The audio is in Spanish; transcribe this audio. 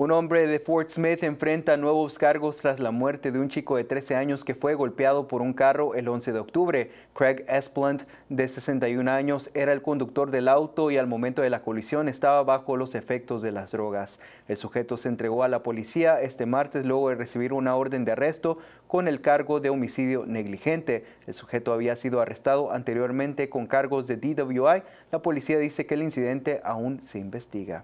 Un hombre de Fort Smith enfrenta nuevos cargos tras la muerte de un chico de 13 años que fue golpeado por un carro el 11 de octubre. Craig Esplant, de 61 años, era el conductor del auto y al momento de la colisión estaba bajo los efectos de las drogas. El sujeto se entregó a la policía este martes luego de recibir una orden de arresto con el cargo de homicidio negligente. El sujeto había sido arrestado anteriormente con cargos de DWI. La policía dice que el incidente aún se investiga.